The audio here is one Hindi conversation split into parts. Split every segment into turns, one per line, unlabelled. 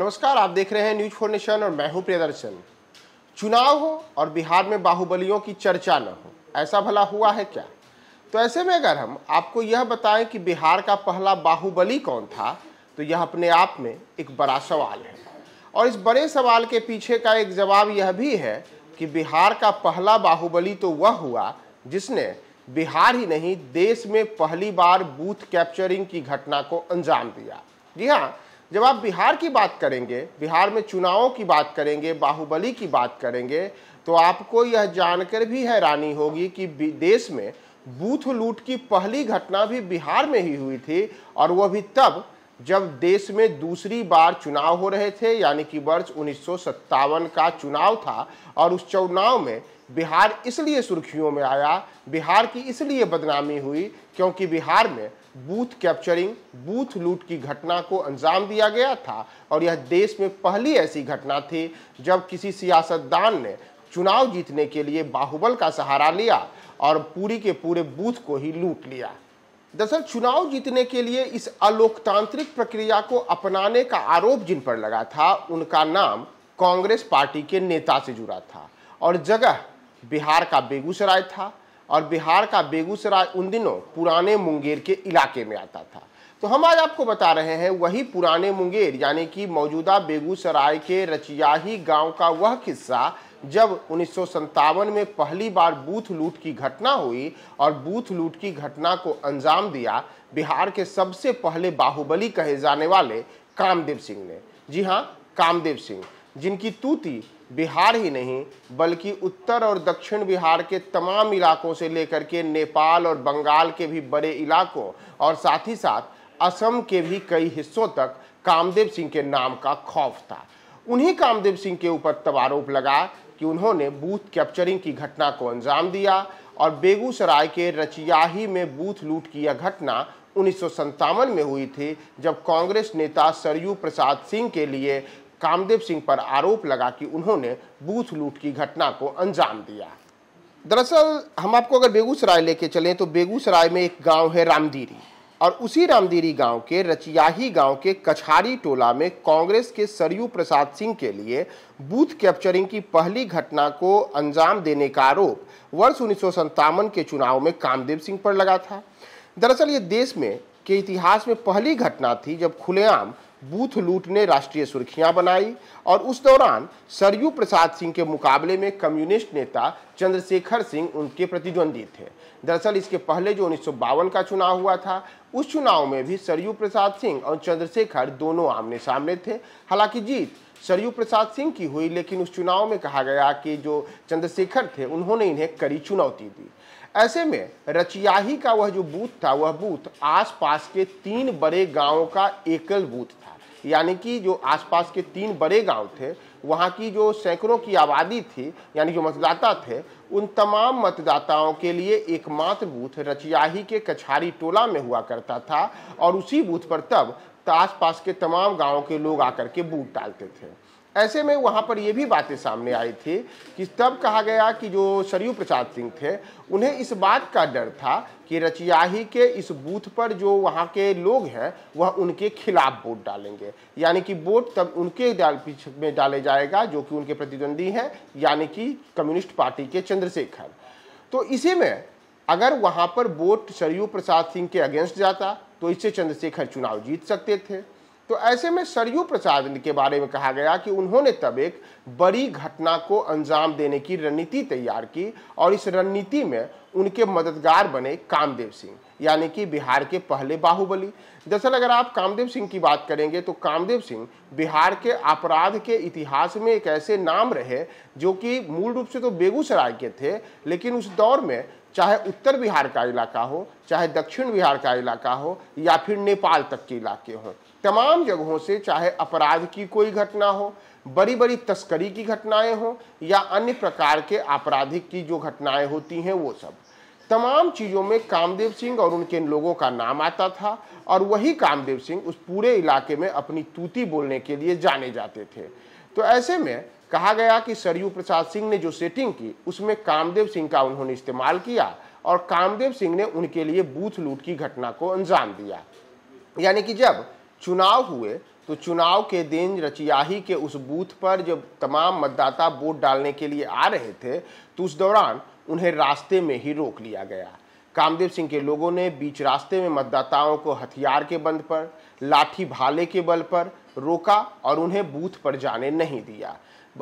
नमस्कार आप देख रहे हैं न्यूज फोर नेशन और मैं हूं प्रियदर्शन चुनाव हो और बिहार में बाहुबलियों की चर्चा न हो ऐसा भला हुआ है क्या तो ऐसे में अगर हम आपको यह बताएं कि बिहार का पहला बाहुबली कौन था तो यह अपने आप में एक बड़ा सवाल है और इस बड़े सवाल के पीछे का एक जवाब यह भी है कि बिहार का पहला बाहुबली तो वह हुआ जिसने बिहार ही नहीं देश में पहली बार बूथ कैप्चरिंग की घटना को अंजाम दिया जी हाँ जब आप बिहार की बात करेंगे बिहार में चुनावों की बात करेंगे बाहुबली की बात करेंगे तो आपको यह जानकर भी हैरानी होगी कि देश में बूथ लूट की पहली घटना भी बिहार में ही हुई थी और वह भी तब जब देश में दूसरी बार चुनाव हो रहे थे यानी कि वर्ष उन्नीस का चुनाव था और उस चुनाव में बिहार इसलिए सुर्खियों में आया बिहार की इसलिए बदनामी हुई क्योंकि बिहार में बूथ कैप्चरिंग बूथ लूट की घटना को अंजाम दिया गया था और यह देश में पहली ऐसी घटना थी जब किसी सियासतदान ने चुनाव जीतने के लिए बाहुबल का सहारा लिया और पूरी के पूरे बूथ को ही लूट लिया दरअसल चुनाव जीतने के लिए इस अलोकतांत्रिक प्रक्रिया को अपनाने का आरोप जिन पर लगा था उनका नाम कांग्रेस पार्टी के नेता से जुड़ा था और जगह बिहार का बेगूसराय था और बिहार का बेगूसराय उन दिनों पुराने मुंगेर के इलाके में आता था तो हम आज आपको बता रहे हैं वही पुराने मुंगेर यानी कि मौजूदा बेगूसराय के रचियाही गांव का वह किस्सा जब उन्नीस में पहली बार बूथ लूट की घटना हुई और बूथ लूट की घटना को अंजाम दिया बिहार के सबसे पहले बाहुबली कहे जाने वाले कामदेव सिंह ने जी हाँ कामदेव सिंह जिनकी तूती बिहार ही नहीं बल्कि उत्तर और दक्षिण बिहार के तमाम इलाकों से लेकर के नेपाल और बंगाल के भी बड़े इलाकों और साथ ही साथ असम के भी कई हिस्सों तक कामदेव सिंह के नाम का खौफ था उन्हीं कामदेव सिंह के ऊपर तब आरोप लगा कि उन्होंने बूथ कैप्चरिंग की घटना को अंजाम दिया और बेगूसराय के रचियाही में बूथ लूट की यह घटना उन्नीस में हुई थी जब कांग्रेस नेता सरयू प्रसाद सिंह के लिए कामदेव सिंह पर आरोप लगा कि उन्होंने बूथ लूट की घटना को अंजाम दिया दरअसल हम आपको अगर बेगूसराय लेके चलें तो बेगूसराय में एक गांव है रामदीरी और उसी रामदीरी गांव के रचियाही गांव के कछारी टोला में कांग्रेस के सरयू प्रसाद सिंह के लिए बूथ कैप्चरिंग की पहली घटना को अंजाम देने का आरोप वर्ष उन्नीस के चुनाव में कामदेव सिंह पर लगा था दरअसल ये देश में के इतिहास में पहली घटना थी जब खुलेआम बूथ लूट ने राष्ट्रीय सुर्खियां बनाई और उस दौरान सरयू प्रसाद सिंह के मुकाबले में कम्युनिस्ट नेता चंद्रशेखर सिंह उनके प्रतिद्वंदी थे दरअसल इसके पहले जो उन्नीस का चुनाव हुआ था उस चुनाव में भी सरयू प्रसाद सिंह और चंद्रशेखर दोनों आमने सामने थे हालांकि जीत सरयू प्रसाद सिंह की हुई लेकिन उस चुनाव में कहा गया कि जो चंद्रशेखर थे उन्होंने इन्हें कड़ी चुनौती दी ऐसे में रचियाही का वह जो बूथ था वह बूथ आसपास के तीन बड़े गांवों का एकल बूथ था यानी कि जो आसपास के तीन बड़े गांव थे वहाँ की जो सैकड़ों की आबादी थी यानी जो मतदाता थे उन तमाम मतदाताओं के लिए एकमात्र बूथ रचियाही के कछारी टोला में हुआ करता था और उसी बूथ पर तब तो आसपास के तमाम गाँव के लोग आकर के बूट डालते थे ऐसे में वहाँ पर ये भी बातें सामने आई थी कि तब कहा गया कि जो सरयू प्रसाद सिंह थे उन्हें इस बात का डर था कि रचियाही के इस बूथ पर जो वहाँ के लोग हैं वह उनके खिलाफ वोट डालेंगे यानी कि वोट तब उनके डाल पीछे में डाले जाएगा जो कि उनके प्रतिद्वंदी हैं यानी कि कम्युनिस्ट पार्टी के चंद्रशेखर तो इसी में अगर वहाँ पर वोट सरयू प्रसाद सिंह के अगेंस्ट जाता तो इससे चंद्रशेखर चुनाव जीत सकते थे तो ऐसे में सरयू प्रसाद के बारे में कहा गया कि उन्होंने तब एक बड़ी घटना को अंजाम देने की रणनीति तैयार की और इस रणनीति में उनके मददगार बने कामदेव सिंह यानी कि बिहार के पहले बाहुबली दरअसल अगर आप कामदेव सिंह की बात करेंगे तो कामदेव सिंह बिहार के अपराध के इतिहास में एक ऐसे नाम रहे जो कि मूल रूप से तो बेगूसराय के थे लेकिन उस दौर में चाहे उत्तर बिहार का इलाका हो चाहे दक्षिण बिहार का इलाका हो या फिर नेपाल तक के इलाके हों तमाम जगहों से चाहे अपराध की कोई घटना हो बड़ी बड़ी तस्करी की घटनाएं हो या अन्य प्रकार के आपराधिक की जो घटनाएं होती हैं वो सब तमाम चीज़ों में कामदेव सिंह और उनके लोगों का नाम आता था और वही कामदेव सिंह उस पूरे इलाके में अपनी तूती बोलने के लिए जाने जाते थे तो ऐसे में कहा गया कि सरयू प्रसाद सिंह ने जो सेटिंग की उसमें कामदेव सिंह का उन्होंने इस्तेमाल किया और कामदेव सिंह ने उनके लिए बूथ लूट की घटना को अंजाम दिया यानी कि जब चुनाव हुए तो चुनाव के दिन रचियाही के उस बूथ पर जब तमाम मतदाता वोट डालने के लिए आ रहे थे तो उस दौरान उन्हें रास्ते में ही रोक लिया गया कामदेव सिंह के लोगों ने बीच रास्ते में मतदाताओं को हथियार के बंद पर लाठी भाले के बल पर रोका और उन्हें बूथ पर जाने नहीं दिया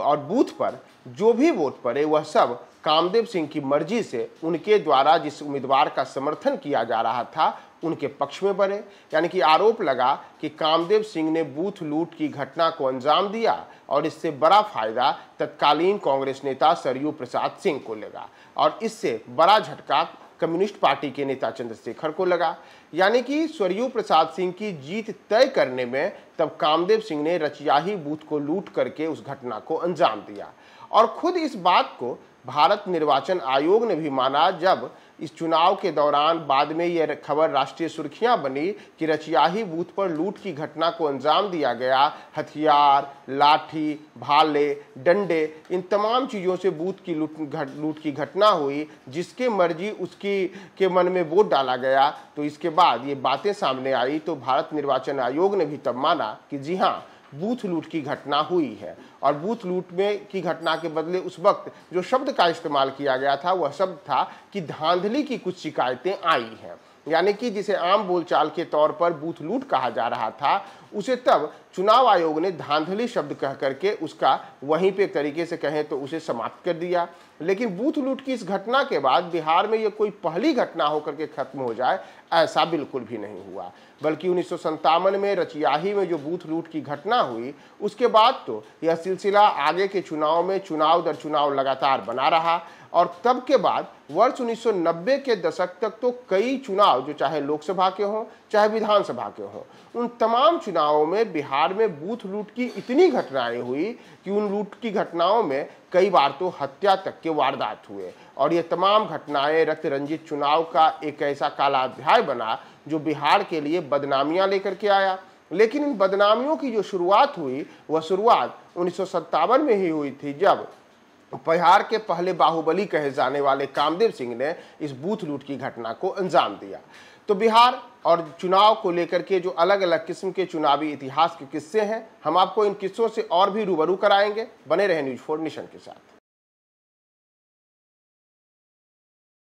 और बूथ पर जो भी वोट पड़े वह सब कामदेव सिंह की मर्जी से उनके द्वारा जिस उम्मीदवार का समर्थन किया जा रहा था उनके पक्ष में बढ़े यानी कि आरोप लगा कि कामदेव सिंह ने बूथ लूट की घटना को अंजाम दिया और इससे बड़ा फायदा तत्कालीन कांग्रेस नेता सरयू प्रसाद सिंह को लगा और इससे बड़ा झटका कम्युनिस्ट पार्टी के नेता चंद्रशेखर को लगा यानी कि सरयू प्रसाद सिंह की जीत तय करने में तब कामदेव सिंह ने रचियाही बूथ को लूट करके उस घटना को अंजाम दिया और खुद इस बात को भारत निर्वाचन आयोग ने भी माना जब इस चुनाव के दौरान बाद में यह खबर राष्ट्रीय सुर्खियां बनी कि रचियाही बूथ पर लूट की घटना को अंजाम दिया गया हथियार लाठी भाले डंडे इन तमाम चीज़ों से बूथ की लूट घट, लूट की घटना हुई जिसके मर्जी उसकी के मन में वोट डाला गया तो इसके बाद ये बातें सामने आई तो भारत निर्वाचन आयोग ने भी तब माना कि जी हाँ बूथ लूट की घटना हुई है और बूथ लूट में की घटना के बदले उस वक्त जो शब्द का इस्तेमाल किया गया था वह शब्द था कि धांधली की कुछ शिकायतें आई हैं यानी कि जिसे आम बोलचाल के तौर पर बूथ लूट कहा जा रहा था उसे तब चुनाव आयोग ने धांधली शब्द कह करके उसका वहीं पे एक तरीके से कहें तो उसे समाप्त कर दिया लेकिन बूथ लूट की इस घटना के बाद बिहार में ये कोई पहली घटना होकर के खत्म हो जाए ऐसा बिल्कुल भी नहीं हुआ बल्कि उन्नीस में रचियाही में जो बूथ लूट की घटना हुई उसके बाद तो यह सिलसिला आगे के चुनाव में चुनाव दर चुनाव लगातार बना रहा और तब के बाद वर्ष 1990 के दशक तक तो कई चुनाव जो चाहे लोकसभा के हों चाहे विधानसभा के हों उन तमाम चुनाव चुनावों में बिहार में बूथ लूट की इतनी घटनाएं हुई कि उन लूट की घटनाओं में कई बार तो हत्या तक के वारदात हुए और ये तमाम घटनाएं रक्त रंजित चुनाव का एक ऐसा काला अध्याय बना जो बिहार के लिए बदनामियां लेकर के आया लेकिन इन बदनामियों की जो शुरुआत हुई वह शुरुआत उन्नीस में ही हुई थी जब तो बिहार के पहले बाहुबली कहे जाने वाले कामदेव सिंह ने इस बूथ लूट की घटना को अंजाम दिया तो बिहार और चुनाव को लेकर के जो अलग अलग किस्म के चुनावी इतिहास के किस्से हैं हम आपको इन किस्सों से और भी रूबरू कराएंगे बने रहे न्यूज फोर मिशन के साथ